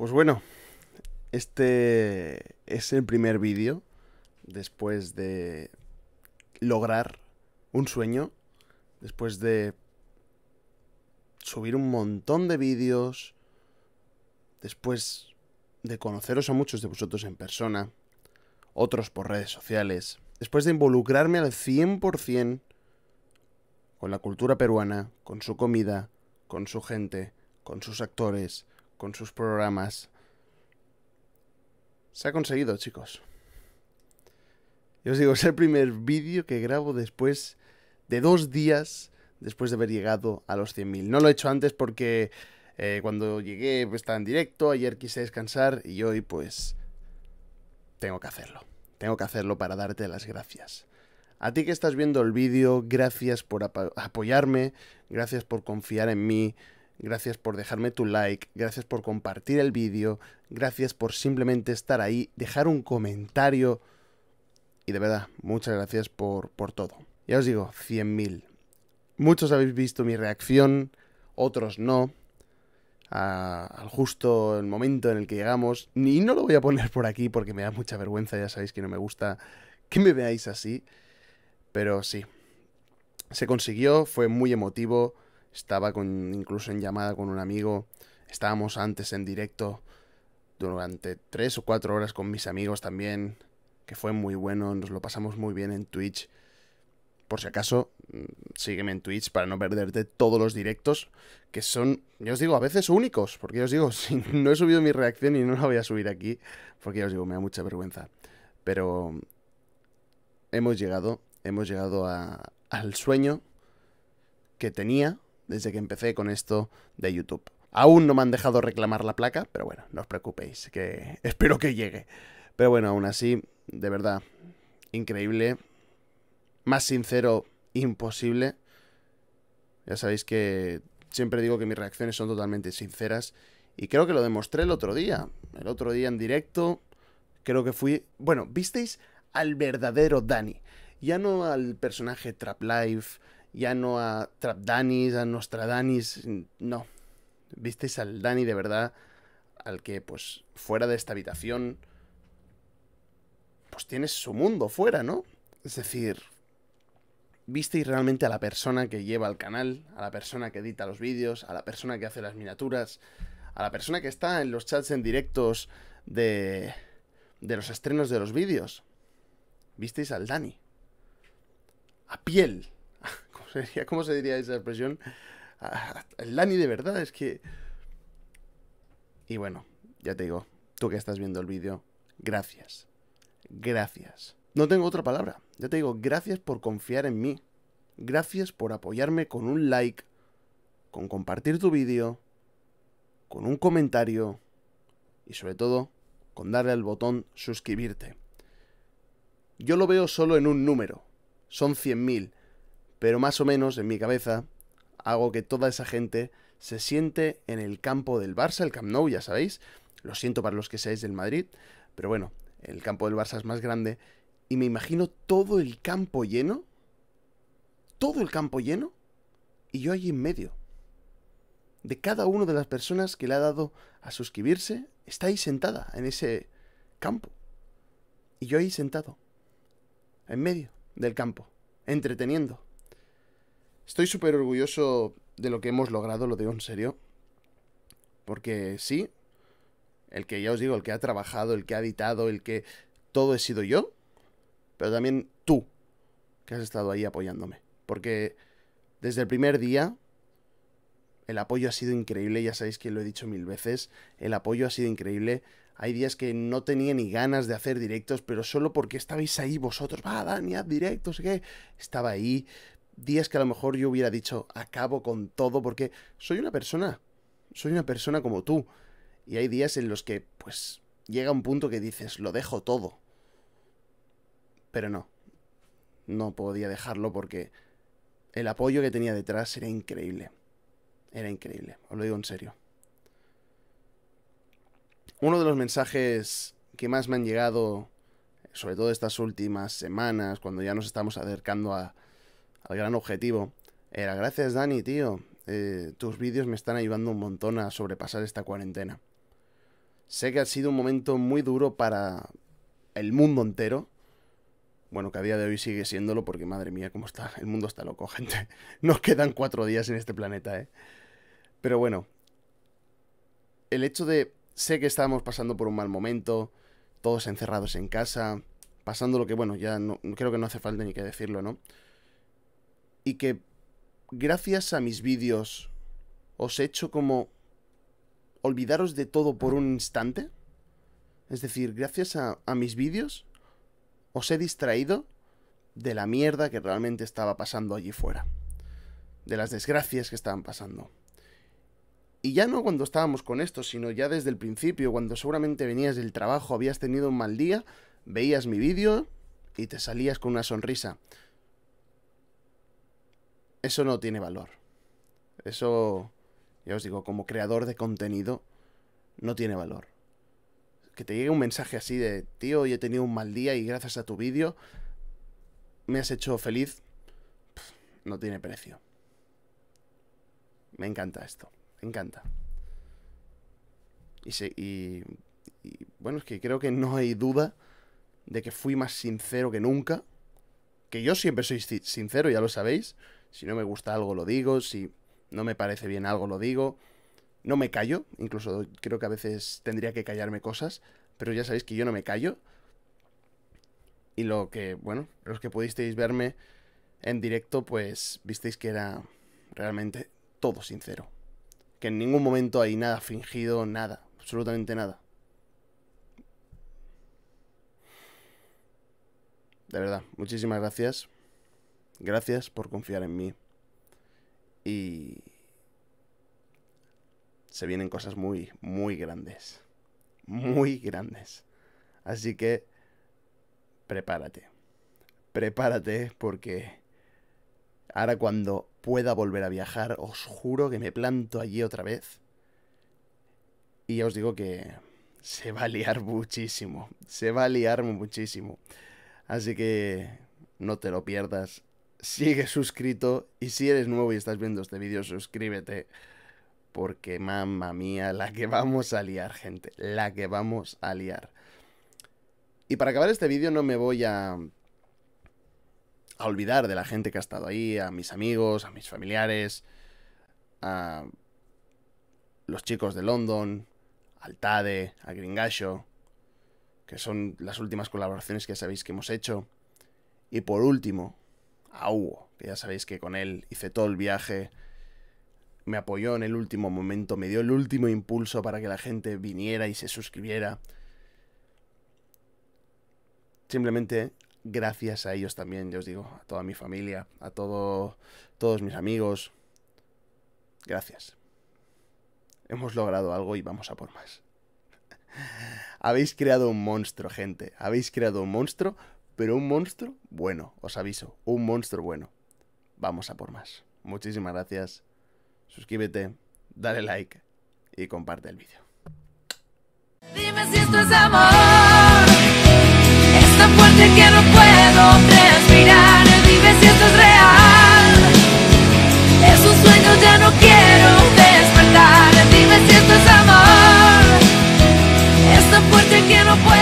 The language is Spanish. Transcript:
Pues bueno, este es el primer vídeo después de lograr un sueño, después de subir un montón de vídeos, después de conoceros a muchos de vosotros en persona, otros por redes sociales, después de involucrarme al 100% con la cultura peruana, con su comida, con su gente, con sus actores, con sus programas. Se ha conseguido, chicos. Yo os digo, es el primer vídeo que grabo después de dos días después de haber llegado a los 100.000. No lo he hecho antes porque eh, cuando llegué pues, estaba en directo, ayer quise descansar y hoy pues tengo que hacerlo. Tengo que hacerlo para darte las gracias. A ti que estás viendo el vídeo, gracias por apoyarme, gracias por confiar en mí, gracias por dejarme tu like, gracias por compartir el vídeo, gracias por simplemente estar ahí, dejar un comentario. Y de verdad, muchas gracias por, por todo. Ya os digo, 100.000. Muchos habéis visto mi reacción, otros no. al justo el momento en el que llegamos. Y no lo voy a poner por aquí porque me da mucha vergüenza, ya sabéis que no me gusta que me veáis así. Pero sí, se consiguió, fue muy emotivo estaba con, incluso en llamada con un amigo, estábamos antes en directo durante tres o cuatro horas con mis amigos también, que fue muy bueno, nos lo pasamos muy bien en Twitch. Por si acaso, mm, sígueme en Twitch para no perderte todos los directos, que son, yo os digo, a veces únicos, porque yo os digo, si no he subido mi reacción y no la voy a subir aquí, porque yo os digo, me da mucha vergüenza. Pero hemos llegado, hemos llegado a, al sueño que tenía desde que empecé con esto de YouTube. Aún no me han dejado reclamar la placa, pero bueno, no os preocupéis, que espero que llegue. Pero bueno, aún así, de verdad, increíble. Más sincero, imposible. Ya sabéis que siempre digo que mis reacciones son totalmente sinceras. Y creo que lo demostré el otro día. El otro día en directo, creo que fui... Bueno, visteis al verdadero Dani. Ya no al personaje Trap Life, ya no a Trap Danis, a Nostradanis, no. Visteis al Dani de verdad, al que pues fuera de esta habitación, pues tienes su mundo fuera, ¿no? Es decir, visteis realmente a la persona que lleva el canal, a la persona que edita los vídeos, a la persona que hace las miniaturas, a la persona que está en los chats en directos de, de los estrenos de los vídeos. Visteis al Dani. A piel. ¿cómo se diría esa expresión? El Lani de verdad, es que... Y bueno, ya te digo, tú que estás viendo el vídeo, gracias. Gracias. No tengo otra palabra. Ya te digo, gracias por confiar en mí. Gracias por apoyarme con un like, con compartir tu vídeo, con un comentario y sobre todo con darle al botón suscribirte. Yo lo veo solo en un número. Son 100.000 pero más o menos en mi cabeza hago que toda esa gente se siente en el campo del Barça, el Camp Nou, ya sabéis. Lo siento para los que seáis del Madrid, pero bueno, el campo del Barça es más grande y me imagino todo el campo lleno, todo el campo lleno y yo allí en medio. De cada una de las personas que le ha dado a suscribirse, está ahí sentada en ese campo. Y yo ahí sentado, en medio del campo, entreteniendo. Estoy súper orgulloso de lo que hemos logrado, lo digo en serio. Porque sí, el que ya os digo, el que ha trabajado, el que ha editado, el que todo he sido yo, pero también tú, que has estado ahí apoyándome. Porque desde el primer día, el apoyo ha sido increíble, ya sabéis que lo he dicho mil veces, el apoyo ha sido increíble. Hay días que no tenía ni ganas de hacer directos, pero solo porque estabais ahí vosotros, va, Dani, haz directos, ¿qué? Estaba ahí, días que a lo mejor yo hubiera dicho, acabo con todo, porque soy una persona, soy una persona como tú. Y hay días en los que, pues, llega un punto que dices, lo dejo todo. Pero no, no podía dejarlo porque el apoyo que tenía detrás era increíble. Era increíble, os lo digo en serio. Uno de los mensajes que más me han llegado, sobre todo estas últimas semanas, cuando ya nos estamos acercando a, al gran objetivo, era gracias Dani, tío. Eh, tus vídeos me están ayudando un montón a sobrepasar esta cuarentena. Sé que ha sido un momento muy duro para el mundo entero. Bueno, que a día de hoy sigue siéndolo porque madre mía, cómo está. El mundo está loco, gente. Nos quedan cuatro días en este planeta, ¿eh? Pero bueno, el hecho de... Sé que estábamos pasando por un mal momento, todos encerrados en casa, pasando lo que, bueno, ya no, creo que no hace falta ni que decirlo, ¿no? y que gracias a mis vídeos os he hecho como olvidaros de todo por un instante. Es decir, gracias a, mis vídeos os he distraído de la mierda que realmente estaba pasando allí fuera. De las desgracias que estaban pasando. Y ya no cuando estábamos con esto, sino ya desde el principio, cuando seguramente venías del trabajo, habías tenido un mal día, veías mi vídeo y te salías con una sonrisa eso no tiene valor. Eso, ya os digo, como creador de contenido, no tiene valor. Que te llegue un mensaje así de, tío, hoy he tenido un mal día y gracias a tu vídeo me has hecho feliz, no tiene precio. Me encanta esto, me encanta. Y, y bueno, es que creo que no hay duda de que fui más sincero que nunca. Que yo siempre soy sincero, ya lo sabéis. Si no me gusta algo, lo digo. Si no me parece bien algo, lo digo. No me callo. Incluso creo que a veces tendría que callarme cosas. Pero ya sabéis que yo no me callo. Y lo que, bueno, los que pudisteis verme en directo, pues visteis que era realmente todo sincero. Que en ningún momento hay nada fingido, nada, absolutamente nada. De verdad, muchísimas gracias. Gracias por confiar en mí. Y... Se vienen cosas muy, muy grandes. Muy grandes. Así que... Prepárate. Prepárate porque... Ahora cuando pueda volver a viajar, os juro que me planto allí otra vez. Y ya os digo que se va a liar muchísimo. Se va a liar muchísimo. Así que no te lo pierdas sigue suscrito y si eres nuevo y estás viendo este vídeo, suscríbete. Porque mamma mía, la que vamos a liar, gente. La que vamos a liar. Y para acabar este vídeo no me voy a... a olvidar de la gente que ha estado ahí, a mis amigos, a mis familiares, a los chicos de London, al Tade, a Gringasho, que son las últimas colaboraciones que sabéis que hemos hecho. Y por último, a Hugo, que ya sabéis que con él hice todo el viaje, me apoyó en el último momento, me dio el último impulso para que la gente viniera y se suscribiera. Simplemente gracias a ellos también, yo os digo, a toda mi familia, a todos mis amigos. Gracias. Hemos logrado algo y vamos a por más. Habéis creado un monstruo, gente. Habéis creado un monstruo pero un monstruo bueno, os aviso, un monstruo bueno. Vamos a por más. Muchísimas gracias. Suscríbete, dale like y comparte el vídeo. Dime si esto es amor. Esta fuerte que no puedo respirar. Dime si esto es real. Es un sueño, ya no quiero despertar. Dime si esto es amor. Esta fuerte que no puedo.